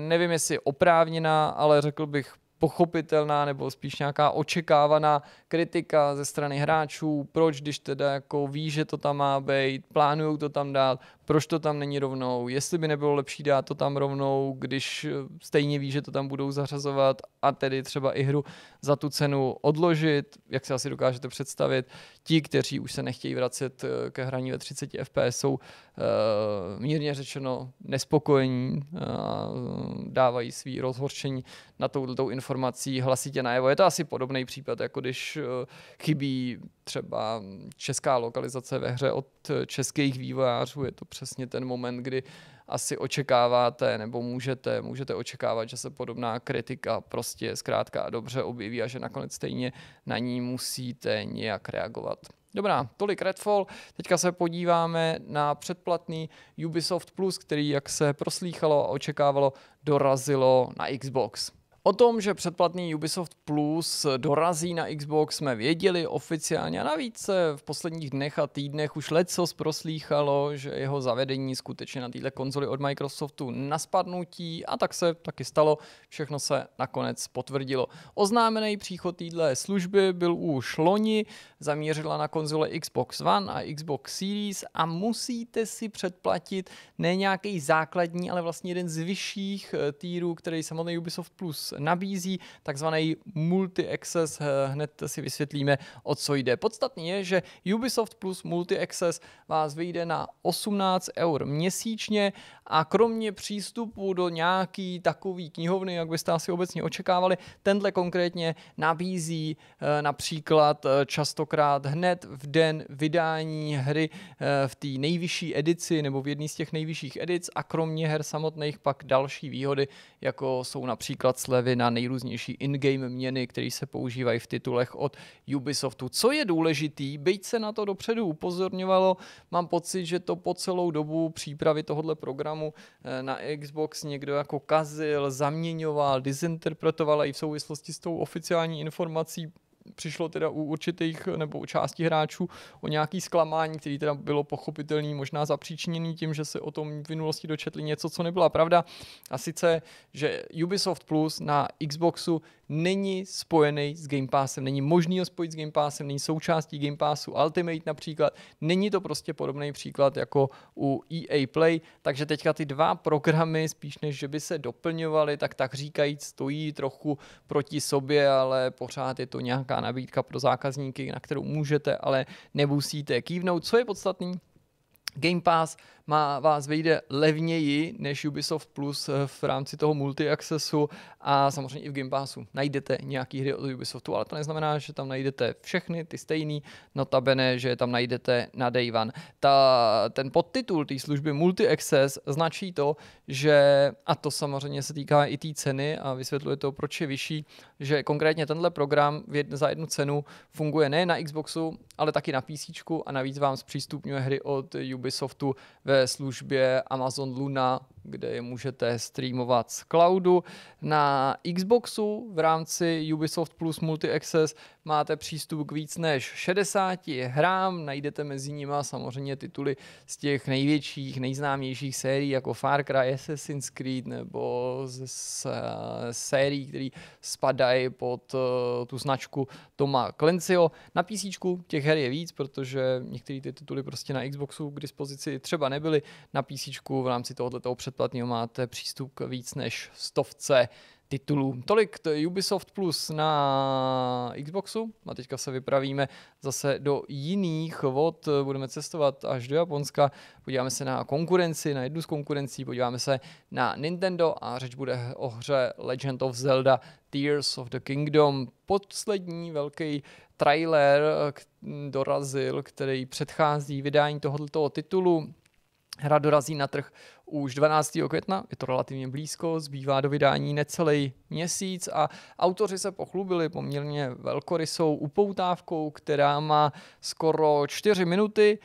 nevím jestli oprávněná, ale řekl bych pochopitelná nebo spíš nějaká očekávaná kritika ze strany hráčů, proč když teda jako ví, že to tam má být, plánují to tam dát, proč to tam není rovnou, jestli by nebylo lepší dát to tam rovnou, když stejně ví, že to tam budou zařazovat a tedy třeba i hru za tu cenu odložit, jak si asi dokážete představit. Ti, kteří už se nechtějí vracet eh, ke hraní ve 30 FPS, jsou uh, mírně řečeno nespokojení, uh, dávají svý rozhorčení na touto informací hlasitě najevo. Je to asi podobný případ, jako když uh, chybí třeba česká lokalizace ve hře od českých vývojářů. Je to přesně ten moment, kdy uh, asi očekáváte nebo můžete, můžete očekávat, že se podobná kritika prostě zkrátka a dobře objeví a že nakonec stejně na ní musíte nějak reagovat. Dobrá, tolik Redfall. Teďka se podíváme na předplatný Ubisoft Plus, který, jak se proslýchalo a očekávalo, dorazilo na Xbox. O tom, že předplatný Ubisoft Plus dorazí na Xbox, jsme věděli oficiálně a navíc se v posledních dnech a týdnech už lecos proslýchalo, že jeho zavedení skutečně na této konzoli od Microsoftu na spadnutí a tak se taky stalo. Všechno se nakonec potvrdilo. Oznámený příchod této služby byl už loni, zamířila na konzole Xbox One a Xbox Series a musíte si předplatit ne nějaký základní, ale vlastně jeden z vyšších eh, týrů, který samotný Ubisoft Plus nabízí, takzvaný multi-access, eh, hned si vysvětlíme, o co jde. Podstatný je, že Ubisoft plus multi-access vás vyjde na 18 eur měsíčně a kromě přístupu do nějaký takový knihovny, jak byste asi obecně očekávali, tenhle konkrétně nabízí eh, například eh, častokrát hned v den vydání hry eh, v té nejvyšší edici nebo v jedné z těch nejvyšších edic a kromě her samotných pak další výhody, jako jsou například slevy na nejrůznější in-game měny, které se používají v titulech od Ubisoftu. Co je důležitý, byť se na to dopředu upozorňovalo, mám pocit, že to po celou dobu přípravy tohohle programu reklamu eh, na Xbox někdo jako kazil, zaměňoval, disinterpretoval a i v souvislosti s tou oficiální informací přišlo teda u určitých eh, nebo u části hráčů o nějaký zklamání, který teda bylo pochopitelný, možná zapříčiněný tím, že se o tom v minulosti dočetli něco, co nebyla pravda. A sice, že Ubisoft Plus na Xboxu není spojený s Game Passem, není možný ho spojit s Game Passem, není součástí Game Passu Ultimate například, není to prostě podobný příklad jako u EA Play, takže teďka ty dva programy spíš než, že by se doplňovaly, tak tak říkajíc stojí trochu proti sobě, ale pořád je to nějaká nabídka pro zákazníky, na kterou můžete, ale nemusíte kývnout. Co je podstatný? Game Pass má, vás vyjde levněji než Ubisoft Plus eh, v rámci toho multi-accessu a samozřejmě i v Game Passu najdete nějaký hry od Ubisoftu, ale to neznamená, že tam najdete všechny, ty stejný, notabene, že tam najdete na Day One. Ta, ten podtitul té služby multi-access značí to, že, a to samozřejmě se týká i té tý ceny a vysvětluje to, proč je vyšší, že konkrétně tenhle program v jedn, za jednu cenu funguje ne na Xboxu, ale taky na PC a navíc vám zpřístupňuje hry od Ubisoftu ve službě Amazon Luna kde je můžete streamovat z cloudu. Na Xboxu v rámci Ubisoft Plus Multi-Access máte přístup k víc než 60 hrám, najdete mezi nimi samozřejmě tituly z těch největších, nejznámějších sérií jako Far Cry, Assassin's Creed nebo z, z, sérií, které spadají pod uh, tu značku Toma Clancyho. Na PC těch her je víc, protože některé ty tituly prostě na Xboxu k dispozici třeba nebyly. Na PC v rámci tohoto před bezplatného máte přístup k víc než stovce titulů. Tolik to je Ubisoft Plus na Xboxu a teďka se vypravíme zase do jiných vod, budeme cestovat až do Japonska, podíváme se na konkurenci, na jednu z konkurencí, podíváme se na Nintendo a řeč bude o hře Legend of Zelda Tears of the Kingdom. Poslední velký trailer dorazil, který předchází vydání tohoto titulu. Hra dorazí na trh už 12. května, je to relativně blízko, zbývá do vydání necelý měsíc a autoři se pochlubili poměrně velkorysou upoutávkou, která má skoro 4 minuty.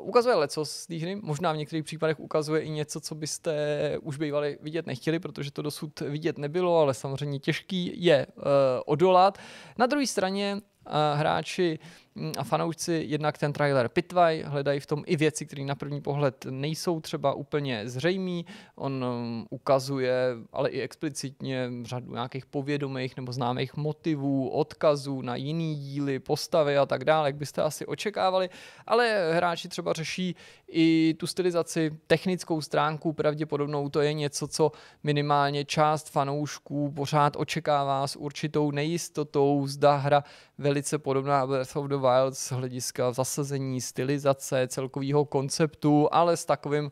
Uh, ukazuje leco z té hry, možná v některých případech ukazuje i něco, co byste už bývali vidět nechtěli, protože to dosud vidět nebylo, ale samozřejmě těžký je uh, odolat. Na druhé straně uh, hráči uh, Mm, a fanoušci jednak ten trailer pitvaj, hledají v tom i věci, které na první pohled nejsou třeba úplně zřejmý. On um, ukazuje, ale i explicitně řadu nějakých povědomých nebo známých motivů, odkazů na jiný díly, postavy a tak dále, jak byste asi očekávali. Ale hráči třeba řeší i tu stylizaci, technickou stránku, pravděpodobnou to je něco, co minimálně část fanoušků pořád očekává s určitou nejistotou, zda hra velice podobná Breath of the Wild z hlediska zasazení, stylizace, celkového konceptu, ale s takovým uh,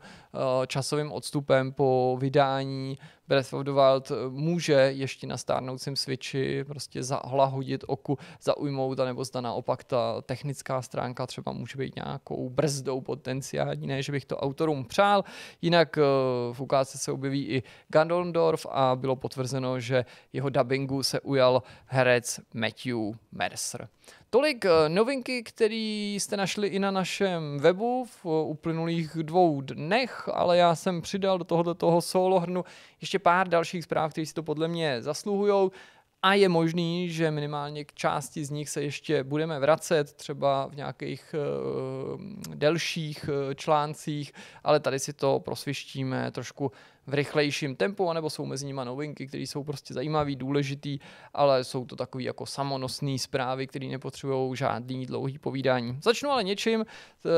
časovým odstupem po vydání Breath of the Wild eh, může ještě na stárnoucím Switchi prostě zahlahodit oku, zaujmout, anebo zda naopak ta technická stránka třeba může být nějakou brzdou potenciální, ne, že bych to autorům přál. Jinak eh, v ukázce se objeví i Gandondorf a bylo potvrzeno, že jeho dubbingu se ujal herec Matthew Mercer. Tolik eh, novinky, které jste našli i na našem webu v uplynulých dvou dnech, ale já jsem přidal do tohoto toho solohrnu ještě pár dalších zpráv, které si to podle mě zasluhují a je možný, že minimálně k části z nich se ještě budeme vracet, třeba v nějakých uh, delších uh, článcích, ale tady si to prosvištíme trošku v rychlejším tempu, anebo jsou mezi nimi novinky, které jsou prostě zajímavé, důležitý, ale jsou to takové jako samonosné zprávy, které nepotřebují žádný dlouhý povídání. Začnu ale něčím, eh,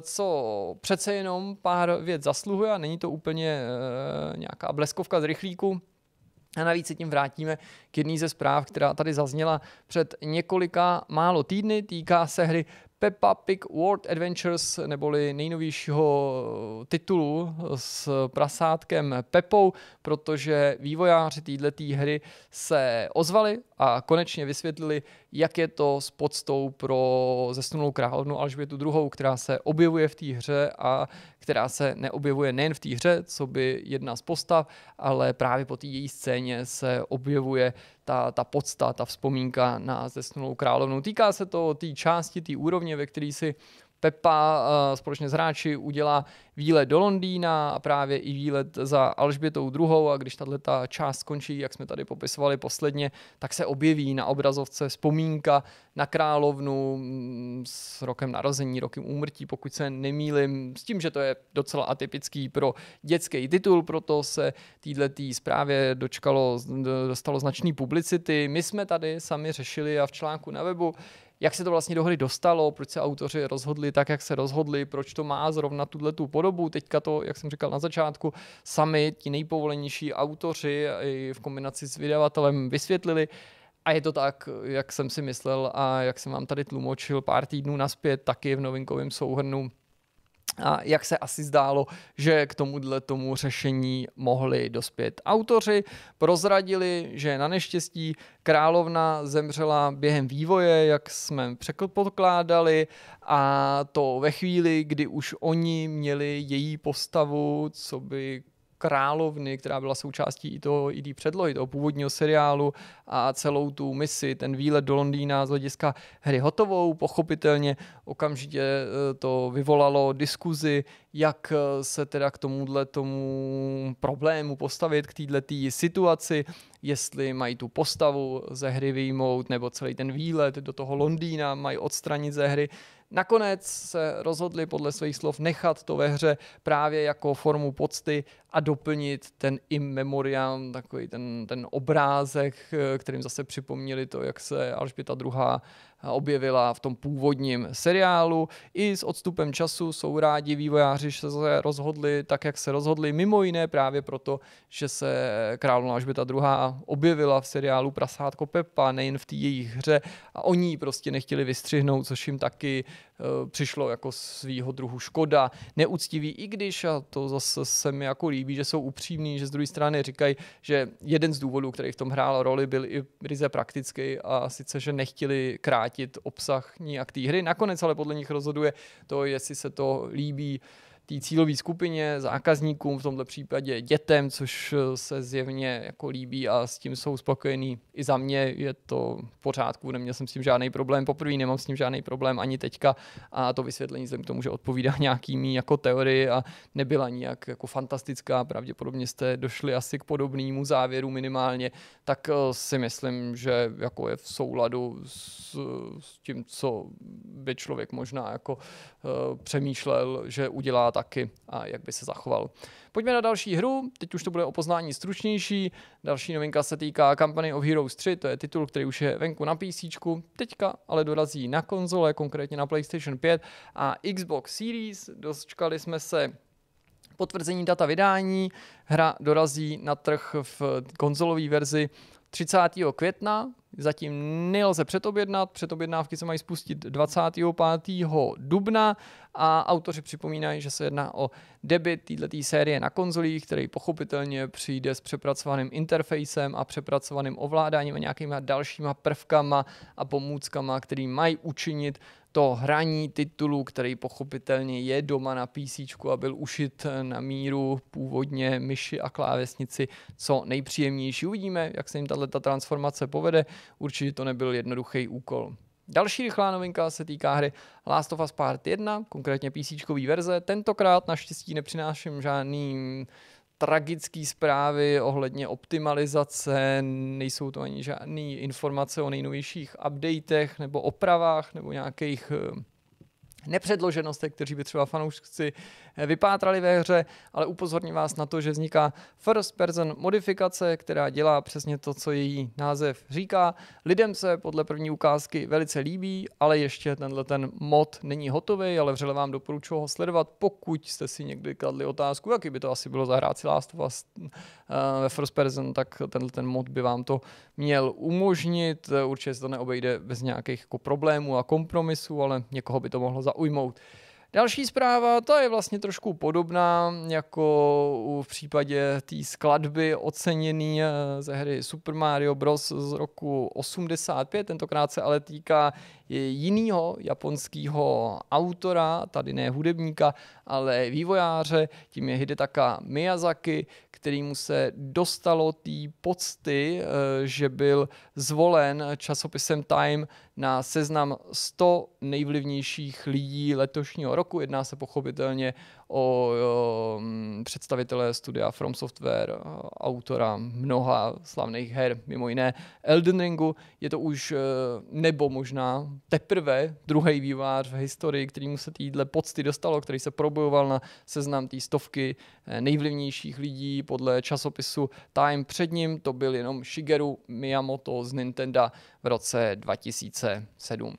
co přece jenom pár věc zasluhuje a není to úplně nějaká bleskovka z rychlíku, a navíc se tím vrátíme k jedné ze zpráv, která tady zazněla před několika málo týdny. Týká se hry Peppa Pig World Adventures, neboli nejnovějšího eh, titulu eh, s prasátkem Pepou, protože vývojáři této hry se ozvali a konečně vysvětlili, jak je to s podstou pro zesnulou královnu Alžbětu II., která se objevuje v té hře a která se neobjevuje nejen v té hře, co by jedna z postav, ale právě po té její scéně se objevuje ta, ta podsta, ta vzpomínka na zesnulou královnu. Týká se to té části, té úrovně, ve které si Pepa eh, společně s hráči udělá výlet do Londýna a právě i výlet za Alžbětou druhou a když tato část skončí, jak jsme tady popisovali posledně, tak se objeví na obrazovce vzpomínka na královnu mm, s rokem narození, rokem úmrtí, pokud se nemýlim, s tím, že to je docela atypický pro dětský titul, proto se týhletý zprávě dočkalo, dostalo značný publicity. My jsme tady sami řešili a v článku na webu jak se to vlastně do hry dostalo, proč se autoři rozhodli tak, jak se rozhodli, proč to má zrovna tuhle tu podobu. Teďka to, jak jsem říkal na začátku, sami ti nejpovolenější autoři i v kombinaci s vydavatelem vysvětlili. A je to tak, jak jsem si myslel a jak jsem vám tady tlumočil pár týdnů naspět, taky v novinkovém souhrnu a jak se asi zdálo, že k tomuhle tomu řešení mohli dospět autoři, prozradili, že na neštěstí královna zemřela během vývoje, jak jsme předpokládali, a to ve chvíli, kdy už oni měli její postavu, co by královny, která byla součástí i toho i předlohy, toho původního seriálu a celou tu misi, ten výlet do Londýna z hlediska hry hotovou, pochopitelně okamžitě e, to vyvolalo diskuzi, jak e, se teda k tomuhle tomu problému postavit, k této situaci, jestli mají tu postavu ze hry vyjmout, nebo celý ten výlet do toho Londýna mají odstranit ze hry. Nakonec se rozhodli podle svých slov nechat to ve hře právě jako formu pocty a doplnit ten im memoriam, takový ten, ten obrázek, eh, kterým zase připomněli to, jak se Alžběta druhá objevila v tom původním seriálu. I s odstupem času jsou rádi vývojáři, že se rozhodli tak, jak se rozhodli, mimo jiné právě proto, že se královna Alžběta II. objevila v seriálu Prasátko Pepa, nejen v té jejich hře a oni ji prostě nechtěli vystřihnout, což jim taky eh, přišlo jako svýho druhu škoda. Neúctivý, i když, a to zase se mi jako líbí, že jsou upřímní, že z druhé strany říkají, že jeden z důvodů, který v tom hrál roli, byl i ryze praktický a sice, že nechtěli krát vrátit obsah nějak té hry. Nakonec ale podle nich rozhoduje to, jestli se to líbí té cílové skupině, zákazníkům, v tomto případě dětem, což eh, se zjevně jako líbí a s tím jsou spokojení. I za mě je to v pořádku, neměl jsem s tím žádný problém, poprvé nemám s tím žádný problém ani teďka a to vysvětlení jsem k tomu, že odpovídá nějakými jako teorii a nebyla nijak jako fantastická, pravděpodobně jste došli asi k podobnému závěru minimálně, tak eh, si myslím, že jako je v souladu s, s tím, co by člověk možná jako uh, přemýšlel, že udělá taky a jak by se zachoval. Pojďme na další hru, teď už to bude o poznání stručnější. Další novinka se týká Company of Heroes 3, to je titul, který už je venku na PC, teďka ale dorazí na konzole, konkrétně na PlayStation 5 a Xbox Series. Dočkali jsme se potvrzení data vydání. Hra dorazí na trh v konzolové verzi 30. května, zatím nelze předobjednat, předobjednávky se mají spustit 25. dubna a autoři připomínají, že se jedná o debit této série na konzolích, který pochopitelně přijde s přepracovaným interfejsem a přepracovaným ovládáním a nějakýma dalšíma prvkama a pomůckama, který mají učinit to hraní titulu, který pochopitelně je doma na PC a byl ušit na míru původně myši a klávesnici co nejpříjemnější. Uvidíme, jak se jim tato transformace povede. Určitě to nebyl jednoduchý úkol. Další rychlá novinka se týká hry Last of Us Part 1, konkrétně PC verze. Tentokrát naštěstí nepřináším žádný tragické zprávy ohledně optimalizace, nejsou to ani žádné informace o nejnovějších updatech nebo opravách nebo nějakých eh, nepředloženostech, kteří by třeba fanoušci eh, vypátrali ve hře, ale upozorním vás na to, že vzniká first person modifikace, která dělá přesně to, co její název říká. Lidem se podle první ukázky velice líbí, ale ještě tenhle ten mod není hotový, ale vřele vám doporučuji ho sledovat, pokud jste si někdy kladli otázku, jaký by to asi bylo zahrát si Last of Us eh, ve first person, tak tenhle ten mod by vám to měl umožnit. Určitě se to neobejde bez nějakých jako problémů a kompromisů, ale někoho by to mohlo za zaujmout. Další zpráva, ta je vlastně trošku podobná jako v případě té skladby oceněný eh, ze hry Super Mario Bros. z roku 85. Tentokrát se ale týká jiného japonského autora, tady ne hudebníka, ale vývojáře, tím je Hidetaka Miyazaki, kterýmu se dostalo té pocty, eh, že byl zvolen časopisem Time na seznam 100 nejvlivnějších lidí letošního roku. Jedná se pochopitelně o, o mm, představitele studia From Software, eh, autora mnoha slavných her, mimo jiné Elden Ringu. Je to už eh, nebo možná teprve druhý vývář v historii, kterýmu se týdle pocty dostalo, který se probojoval na seznam té stovky eh, nejvlivnějších lidí podle časopisu Time. Před ním to byl jenom Shigeru Miyamoto z Nintendo v roce 2007.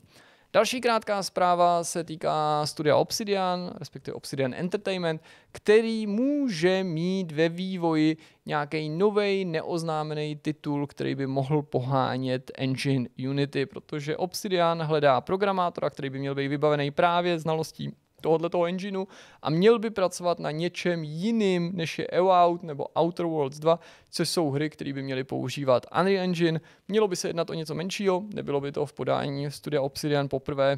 Další krátká zpráva se týká studia Obsidian, respektive Obsidian Entertainment, který může mít ve vývoji nějaký nový neoznámený titul, který by mohl pohánět engine Unity, protože Obsidian hledá programátora, který by měl být vybavený právě znalostí tohoto engineu a měl by pracovat na něčem jiným, než je EOOut nebo Outer Worlds 2, což jsou hry, které by měly používat Unreal Engine. Mělo by se jednat o něco menšího, nebylo by to v podání studia Obsidian poprvé,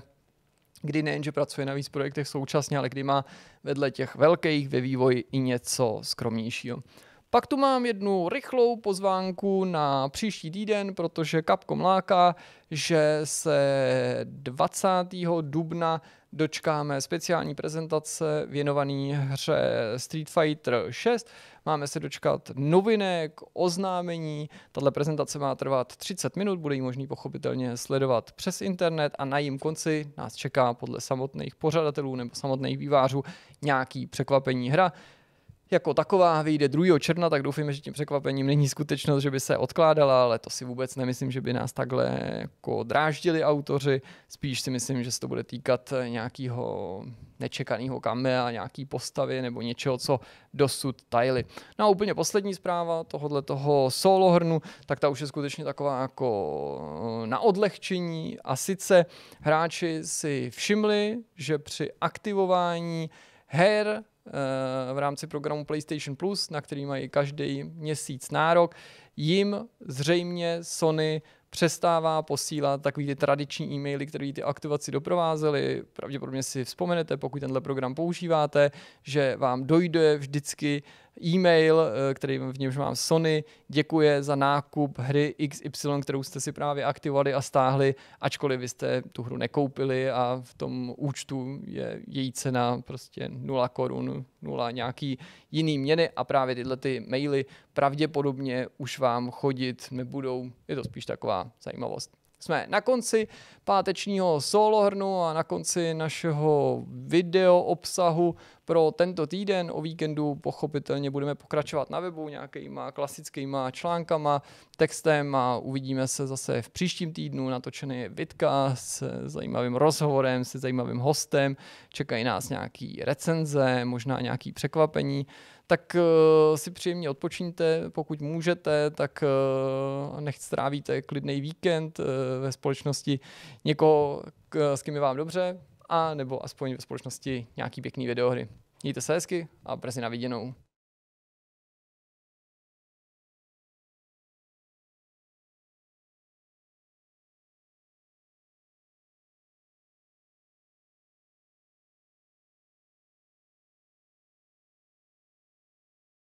kdy nejenže pracuje na víc projektech současně, ale kdy má vedle těch velkých ve vývoji i něco skromnějšího. Pak tu mám jednu rychlou pozvánku na příští týden, protože Capcom láká, že se 20. dubna dočkáme speciální prezentace věnovaný hře Street Fighter 6. Máme se dočkat novinek, oznámení. Tato prezentace má trvat 30 minut, bude ji možný pochopitelně sledovat přes internet a na jím konci nás čeká podle samotných pořadatelů nebo samotných vývářů nějaký překvapení hra jako taková vyjde 2. června, tak doufejme, že tím překvapením není skutečnost, že by se odkládala, ale to si vůbec nemyslím, že by nás takhle jako dráždili autoři. Spíš si myslím, že se to bude týkat nějakého nečekaného kamea, nějaký postavy nebo něčeho, co dosud tajili. No a úplně poslední zpráva tohohle toho hrnu, tak ta už je skutečně taková jako eh, na odlehčení a sice hráči si všimli, že při aktivování her Eh, v rámci programu PlayStation Plus, na který mají každý měsíc nárok, jim zřejmě Sony přestává posílat takový ty tradiční e-maily, které ty aktivaci doprovázely. Pravděpodobně si vzpomenete, pokud tenhle program používáte, že vám dojde vždycky e-mail, eh, který v němž mám Sony, děkuje za nákup hry XY, kterou jste si právě aktivovali a stáhli, ačkoliv vy jste tu hru nekoupili a v tom účtu je její cena prostě 0 korun, 0 nějaký jiný měny a právě tyhle ty maily pravděpodobně už vám chodit nebudou. Je to spíš taková zajímavost. Jsme na konci pátečního solohrnu a na konci našeho video obsahu pro tento týden. O víkendu pochopitelně budeme pokračovat na webu nějakýma klasickýma článkama, textem a uvidíme se zase v příštím týdnu. Natočený je Vitka s zajímavým rozhovorem, se zajímavým hostem. Čekají nás nějaký recenze, možná nějaký překvapení tak uh, si příjemně odpočiňte, pokud můžete, tak uh, eh, nech strávíte klidný víkend uh, ve společnosti někoho, k, s kým je vám dobře, a nebo aspoň ve společnosti nějaký pěkný videohry. Mějte se hezky a brzy na viděnou.